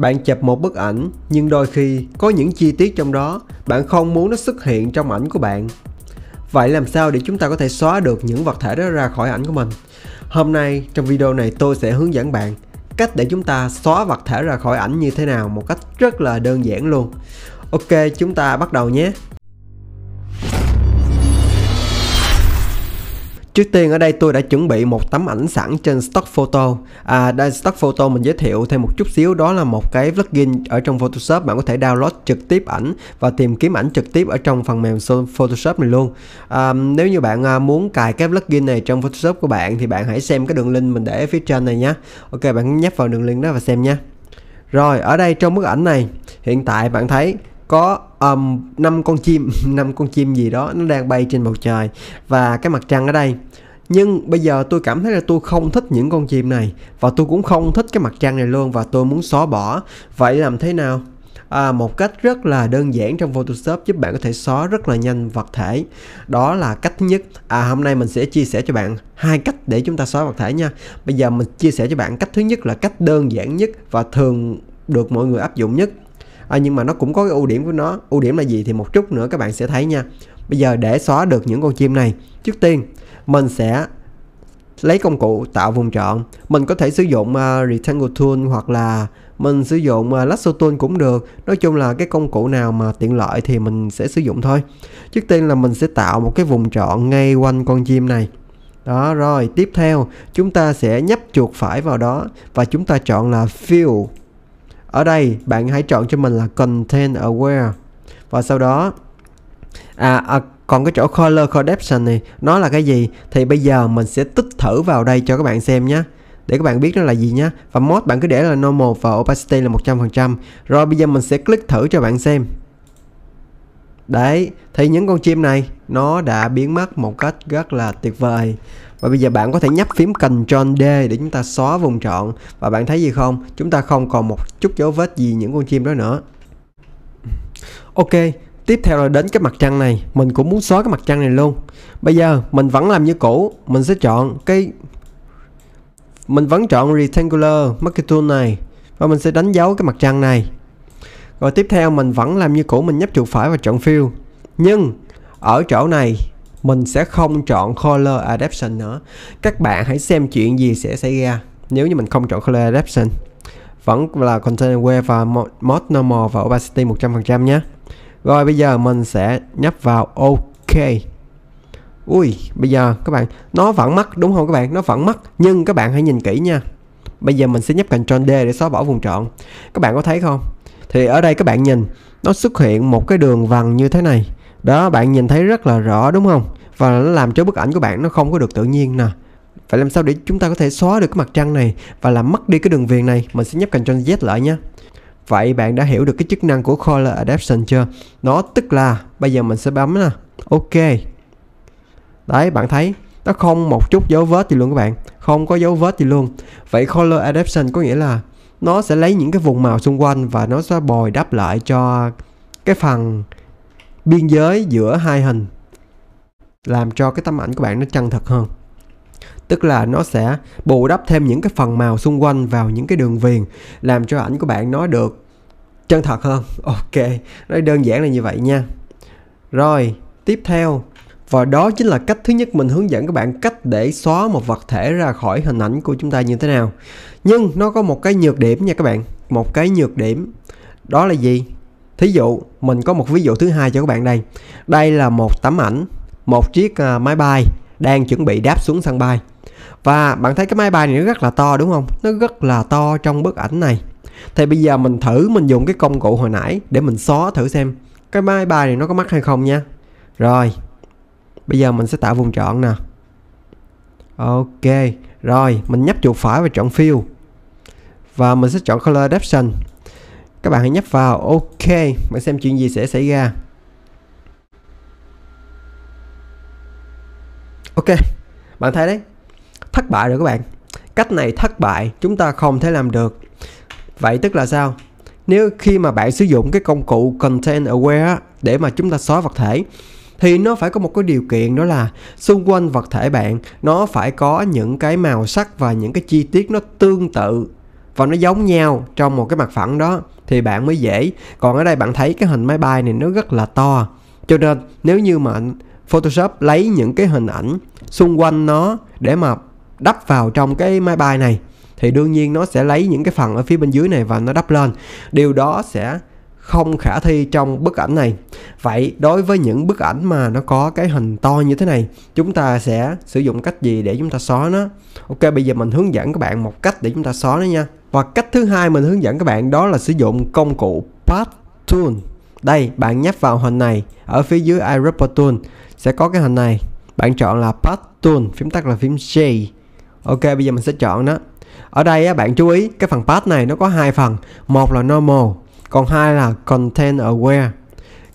Bạn chụp một bức ảnh nhưng đôi khi có những chi tiết trong đó bạn không muốn nó xuất hiện trong ảnh của bạn. Vậy làm sao để chúng ta có thể xóa được những vật thể đó ra khỏi ảnh của mình? Hôm nay trong video này tôi sẽ hướng dẫn bạn cách để chúng ta xóa vật thể ra khỏi ảnh như thế nào một cách rất là đơn giản luôn. Ok, chúng ta bắt đầu nhé. Trước tiên ở đây tôi đã chuẩn bị một tấm ảnh sẵn trên stock photo. À đây stock photo mình giới thiệu thêm một chút xíu đó là một cái plugin ở trong Photoshop bạn có thể download trực tiếp ảnh và tìm kiếm ảnh trực tiếp ở trong phần mềm Photoshop này luôn. À, nếu như bạn à, muốn cài cái plugin này trong Photoshop của bạn thì bạn hãy xem cái đường link mình để phía trên này nhé. Ok bạn nhấp vào đường link đó và xem nha. Rồi ở đây trong bức ảnh này hiện tại bạn thấy có um, 5 con chim năm con chim gì đó nó đang bay trên bầu trời và cái mặt trăng ở đây nhưng bây giờ tôi cảm thấy là tôi không thích những con chim này và tôi cũng không thích cái mặt trăng này luôn và tôi muốn xóa bỏ vậy làm thế nào à, một cách rất là đơn giản trong Photoshop giúp bạn có thể xóa rất là nhanh vật thể đó là cách thứ nhất à hôm nay mình sẽ chia sẻ cho bạn hai cách để chúng ta xóa vật thể nha bây giờ mình chia sẻ cho bạn cách thứ nhất là cách đơn giản nhất và thường được mọi người áp dụng nhất à, nhưng mà nó cũng có cái ưu điểm của nó ưu điểm là gì thì một chút nữa các bạn sẽ thấy nha bây giờ để xóa được những con chim này trước tiên mình sẽ lấy công cụ tạo vùng chọn mình có thể sử dụng uh, rectangle tool hoặc là mình sử dụng uh, lasso tool cũng được nói chung là cái công cụ nào mà tiện lợi thì mình sẽ sử dụng thôi trước tiên là mình sẽ tạo một cái vùng chọn ngay quanh con chim này đó rồi tiếp theo chúng ta sẽ nhấp chuột phải vào đó và chúng ta chọn là fill ở đây bạn hãy chọn cho mình là Content Aware và sau đó à, à còn cái chỗ color correction này nó là cái gì thì bây giờ mình sẽ tích thử vào đây cho các bạn xem nhé để các bạn biết nó là gì nhé và mode bạn cứ để là normal và opacity là 100% rồi bây giờ mình sẽ click thử cho bạn xem đấy thì những con chim này nó đã biến mất một cách rất là tuyệt vời và bây giờ bạn có thể nhấp phím Ctrl D để chúng ta xóa vùng trọn Và bạn thấy gì không? Chúng ta không còn một chút dấu vết gì những con chim đó nữa Ok, tiếp theo là đến cái mặt trăng này Mình cũng muốn xóa cái mặt trăng này luôn Bây giờ mình vẫn làm như cũ Mình sẽ chọn cái Mình vẫn chọn Rectangular Market Tool này Và mình sẽ đánh dấu cái mặt trăng này Rồi tiếp theo mình vẫn làm như cũ Mình nhấp chuột phải và chọn Fill Nhưng ở chỗ này mình sẽ không chọn Color Adaption nữa Các bạn hãy xem chuyện gì sẽ xảy ra Nếu như mình không chọn Color Adaption Vẫn là Content Aware và Mod Normal và Opacity 100% nhé Rồi bây giờ mình sẽ nhấp vào OK Ui, bây giờ các bạn, nó vẫn mắc đúng không các bạn? Nó vẫn mắc, nhưng các bạn hãy nhìn kỹ nha. Bây giờ mình sẽ nhấp Ctrl D để xóa bỏ vùng trọn. Các bạn có thấy không? Thì ở đây các bạn nhìn, nó xuất hiện một cái đường vằn như thế này đó bạn nhìn thấy rất là rõ đúng không và nó làm cho bức ảnh của bạn nó không có được tự nhiên nè phải làm sao để chúng ta có thể xóa được cái mặt trăng này và làm mất đi cái đường viền này mình sẽ nhấp Ctrl Z lại nhé Vậy bạn đã hiểu được cái chức năng của Color adaption chưa? Nó tức là bây giờ mình sẽ bấm nè Ok Đấy bạn thấy Nó không một chút dấu vết gì luôn các bạn Không có dấu vết gì luôn Vậy Color adaption có nghĩa là Nó sẽ lấy những cái vùng màu xung quanh Và nó sẽ bồi đắp lại cho cái phần biên giới giữa hai hình làm cho cái tấm ảnh của bạn nó chân thật hơn tức là nó sẽ bù đắp thêm những cái phần màu xung quanh vào những cái đường viền làm cho ảnh của bạn nó được chân thật hơn ok nói đơn giản là như vậy nha rồi tiếp theo và đó chính là cách thứ nhất mình hướng dẫn các bạn cách để xóa một vật thể ra khỏi hình ảnh của chúng ta như thế nào nhưng nó có một cái nhược điểm nha các bạn một cái nhược điểm đó là gì thí dụ mình có một ví dụ thứ hai cho các bạn đây đây là một tấm ảnh một chiếc à, máy bay đang chuẩn bị đáp xuống sân bay và bạn thấy cái máy bay này nó rất là to đúng không nó rất là to trong bức ảnh này thì bây giờ mình thử mình dùng cái công cụ hồi nãy để mình xóa thử xem cái máy bay này nó có mắc hay không nha rồi bây giờ mình sẽ tạo vùng chọn nè ok rồi mình nhấp chuột phải và chọn fill và mình sẽ chọn color adaptation các bạn hãy nhấp vào ok bạn xem chuyện gì sẽ xảy ra ok bạn thấy đấy thất bại rồi các bạn cách này thất bại chúng ta không thể làm được vậy tức là sao nếu khi mà bạn sử dụng cái công cụ content aware để mà chúng ta xóa vật thể thì nó phải có một cái điều kiện đó là xung quanh vật thể bạn nó phải có những cái màu sắc và những cái chi tiết nó tương tự và nó giống nhau trong một cái mặt phẳng đó thì bạn mới dễ còn ở đây bạn thấy cái hình máy bay này nó rất là to cho nên nếu như mà Photoshop lấy những cái hình ảnh xung quanh nó để mà đắp vào trong cái máy bay này thì đương nhiên nó sẽ lấy những cái phần ở phía bên dưới này và nó đắp lên điều đó sẽ không khả thi trong bức ảnh này vậy đối với những bức ảnh mà nó có cái hình to như thế này chúng ta sẽ sử dụng cách gì để chúng ta xóa nó ok bây giờ mình hướng dẫn các bạn một cách để chúng ta xóa nó nha và cách thứ hai mình hướng dẫn các bạn đó là sử dụng công cụ Path Tool. Đây, bạn nhấp vào hình này, ở phía dưới iRubber Tool sẽ có cái hình này. Bạn chọn là Path Tool, phím tắt là phím J. Ok, bây giờ mình sẽ chọn đó. Ở đây á, bạn chú ý, cái phần Path này nó có hai phần. Một là Normal, còn hai là Content Aware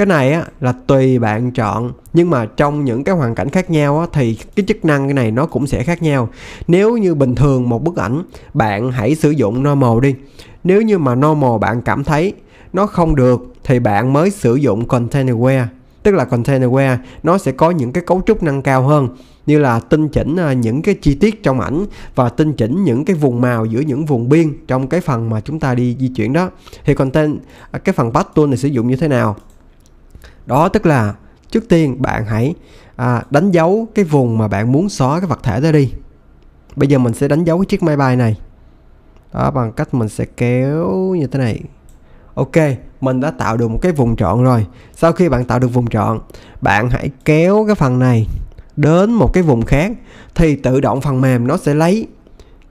cái này á là tùy bạn chọn nhưng mà trong những cái hoàn cảnh khác nhau á, thì cái chức năng cái này nó cũng sẽ khác nhau nếu như bình thường một bức ảnh bạn hãy sử dụng normal đi nếu như mà normal bạn cảm thấy nó không được thì bạn mới sử dụng container aware tức là container aware nó sẽ có những cái cấu trúc năng cao hơn như là tinh chỉnh à, những cái chi tiết trong ảnh và tinh chỉnh những cái vùng màu giữa những vùng biên trong cái phần mà chúng ta đi di chuyển đó thì content à, cái phần path tool này sử dụng như thế nào đó tức là trước tiên bạn hãy à, đánh dấu cái vùng mà bạn muốn xóa cái vật thể đó đi bây giờ mình sẽ đánh dấu cái chiếc máy bay này đó bằng cách mình sẽ kéo như thế này ok mình đã tạo được một cái vùng trọn rồi sau khi bạn tạo được vùng trọn bạn hãy kéo cái phần này đến một cái vùng khác thì tự động phần mềm nó sẽ lấy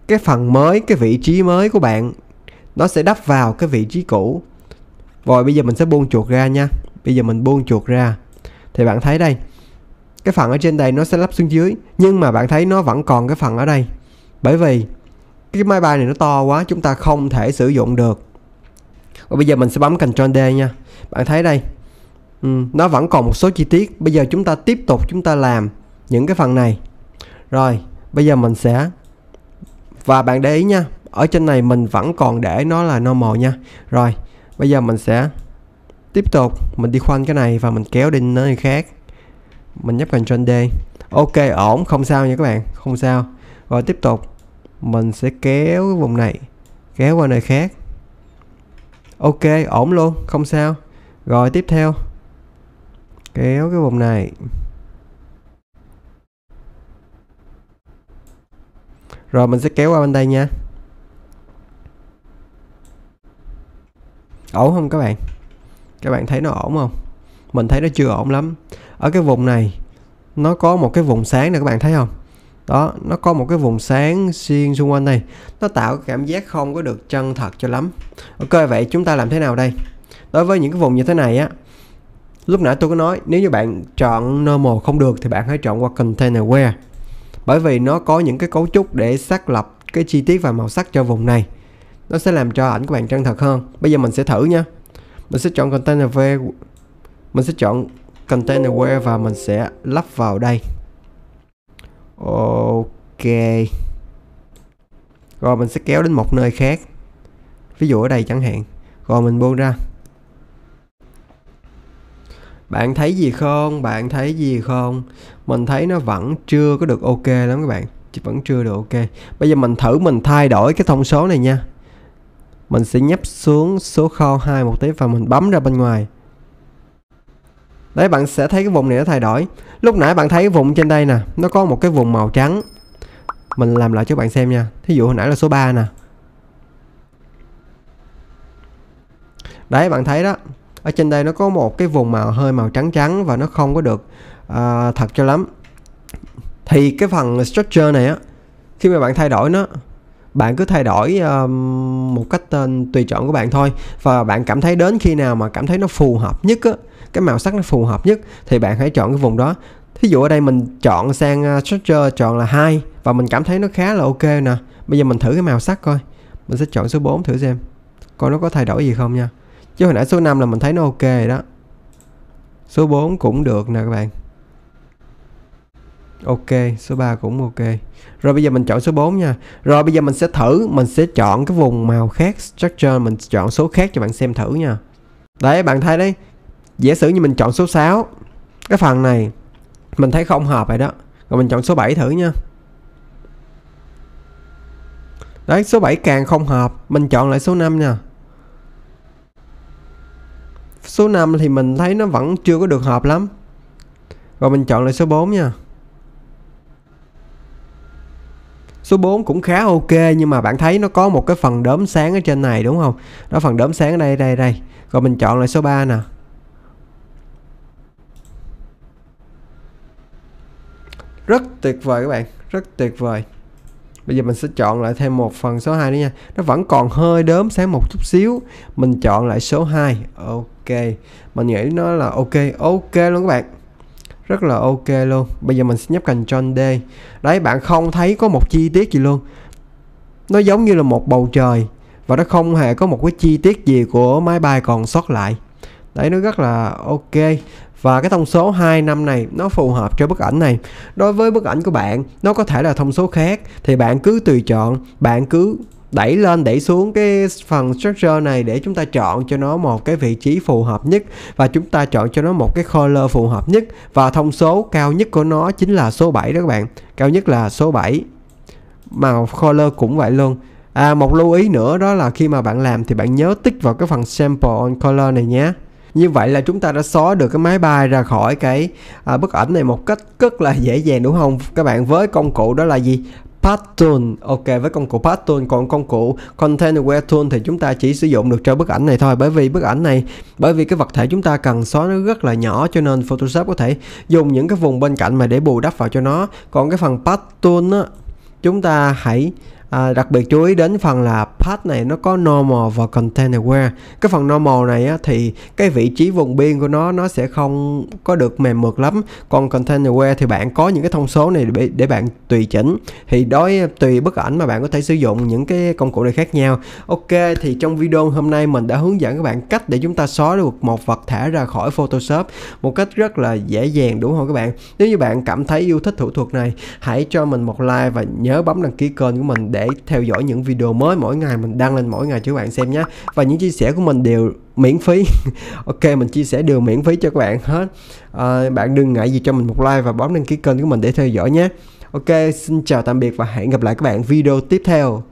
cái phần mới cái vị trí mới của bạn nó sẽ đắp vào cái vị trí cũ rồi bây giờ mình sẽ buông chuột ra nha bây giờ mình buông chuột ra thì bạn thấy đây cái phần ở trên đây nó sẽ lắp xuống dưới nhưng mà bạn thấy nó vẫn còn cái phần ở đây bởi vì cái máy bay này nó to quá chúng ta không thể sử dụng được và bây giờ mình sẽ bấm Ctrl D nha bạn thấy đây ừ, nó vẫn còn một số chi tiết bây giờ chúng ta tiếp tục chúng ta làm những cái phần này rồi bây giờ mình sẽ và bạn để ý nha ở trên này mình vẫn còn để nó là normal nha rồi bây giờ mình sẽ tiếp tục mình đi khoanh cái này và mình kéo đi nơi khác mình nhấp Ctrl D ok ổn không sao nha các bạn không sao rồi tiếp tục mình sẽ kéo cái vùng này kéo qua nơi khác ok ổn luôn không sao rồi tiếp theo kéo cái vùng này rồi mình sẽ kéo qua bên đây nha ổn không các bạn các bạn thấy nó ổn không mình thấy nó chưa ổn lắm ở cái vùng này nó có một cái vùng sáng nè các bạn thấy không đó nó có một cái vùng sáng xuyên xung quanh đây nó tạo cảm giác không có được chân thật cho lắm ok vậy chúng ta làm thế nào đây đối với những cái vùng như thế này á lúc nãy tôi có nói nếu như bạn chọn normal không được thì bạn hãy chọn qua container where bởi vì nó có những cái cấu trúc để xác lập cái chi tiết và màu sắc cho vùng này nó sẽ làm cho ảnh của bạn chân thật hơn bây giờ mình sẽ thử nha mình sẽ chọn container V mình sẽ chọn container where và mình sẽ lắp vào đây ok rồi mình sẽ kéo đến một nơi khác ví dụ ở đây chẳng hạn rồi mình buông ra bạn thấy gì không bạn thấy gì không mình thấy nó vẫn chưa có được ok lắm các bạn chứ vẫn chưa được ok bây giờ mình thử mình thay đổi cái thông số này nha mình sẽ nhấp xuống số kho 2 một tí và mình bấm ra bên ngoài đấy bạn sẽ thấy cái vùng này nó thay đổi lúc nãy bạn thấy cái vùng trên đây nè nó có một cái vùng màu trắng mình làm lại cho bạn xem nha thí dụ hồi nãy là số 3 nè đấy bạn thấy đó ở trên đây nó có một cái vùng màu hơi màu trắng trắng và nó không có được uh, thật cho lắm thì cái phần structure này á khi mà bạn thay đổi nó bạn cứ thay đổi um, một cách uh, tùy chọn của bạn thôi và bạn cảm thấy đến khi nào mà cảm thấy nó phù hợp nhất á cái màu sắc nó phù hợp nhất thì bạn hãy chọn cái vùng đó thí dụ ở đây mình chọn sang uh, structure chọn là hai và mình cảm thấy nó khá là ok nè bây giờ mình thử cái màu sắc coi mình sẽ chọn số 4 thử xem coi nó có thay đổi gì không nha chứ hồi nãy số 5 là mình thấy nó ok rồi đó số 4 cũng được nè các bạn Ok, số 3 cũng ok. Rồi bây giờ mình chọn số 4 nha. Rồi bây giờ mình sẽ thử, mình sẽ chọn cái vùng màu khác, structure mình chọn số khác cho bạn xem thử nha. Đấy bạn thấy đấy. Giả sử như mình chọn số 6. Cái phần này mình thấy không hợp vậy đó. Rồi mình chọn số 7 thử nha. Đấy, số 7 càng không hợp, mình chọn lại số 5 nha. Số 5 thì mình thấy nó vẫn chưa có được hợp lắm. Rồi mình chọn lại số 4 nha. Số 4 cũng khá ok nhưng mà bạn thấy nó có một cái phần đốm sáng ở trên này đúng không? Đó phần đốm sáng ở đây đây đây. Rồi mình chọn lại số 3 nè. Rất tuyệt vời các bạn, rất tuyệt vời. Bây giờ mình sẽ chọn lại thêm một phần số 2 nữa nha. Nó vẫn còn hơi đốm sáng một chút xíu. Mình chọn lại số 2. Ok. Mình nghĩ nó là ok, ok luôn các bạn rất là ok luôn bây giờ mình sẽ nhấp Ctrl D đấy bạn không thấy có một chi tiết gì luôn nó giống như là một bầu trời và nó không hề có một cái chi tiết gì của máy bay còn sót lại đấy nó rất là ok và cái thông số 2 năm này nó phù hợp cho bức ảnh này đối với bức ảnh của bạn nó có thể là thông số khác thì bạn cứ tùy chọn bạn cứ đẩy lên đẩy xuống cái phần structure này để chúng ta chọn cho nó một cái vị trí phù hợp nhất và chúng ta chọn cho nó một cái color phù hợp nhất và thông số cao nhất của nó chính là số 7 đó các bạn cao nhất là số 7 màu color cũng vậy luôn à một lưu ý nữa đó là khi mà bạn làm thì bạn nhớ tích vào cái phần sample on color này nhé như vậy là chúng ta đã xóa được cái máy bay ra khỏi cái à, bức ảnh này một cách rất là dễ dàng đúng không các bạn với công cụ đó là gì pattern ok với công cụ pattern còn công cụ content aware tool thì chúng ta chỉ sử dụng được cho bức ảnh này thôi bởi vì bức ảnh này bởi vì cái vật thể chúng ta cần xóa nó rất là nhỏ cho nên Photoshop có thể dùng những cái vùng bên cạnh mà để bù đắp vào cho nó còn cái phần pattern á chúng ta hãy à, đặc biệt chú ý đến phần là path này nó có normal và container aware cái phần normal này á, thì cái vị trí vùng biên của nó nó sẽ không có được mềm mượt lắm còn container aware thì bạn có những cái thông số này để, để bạn tùy chỉnh thì đối tùy bức ảnh mà bạn có thể sử dụng những cái công cụ này khác nhau ok thì trong video hôm nay mình đã hướng dẫn các bạn cách để chúng ta xóa được một vật thể ra khỏi photoshop một cách rất là dễ dàng đúng không các bạn nếu như bạn cảm thấy yêu thích thủ thuật này hãy cho mình một like và nhớ bấm đăng ký kênh của mình để để theo dõi những video mới mỗi ngày mình đăng lên mỗi ngày cho các bạn xem nhé và những chia sẻ của mình đều miễn phí ok mình chia sẻ đều miễn phí cho các bạn hết à, bạn đừng ngại gì cho mình một like và bấm đăng ký kênh của mình để theo dõi nhé ok xin chào tạm biệt và hẹn gặp lại các bạn video tiếp theo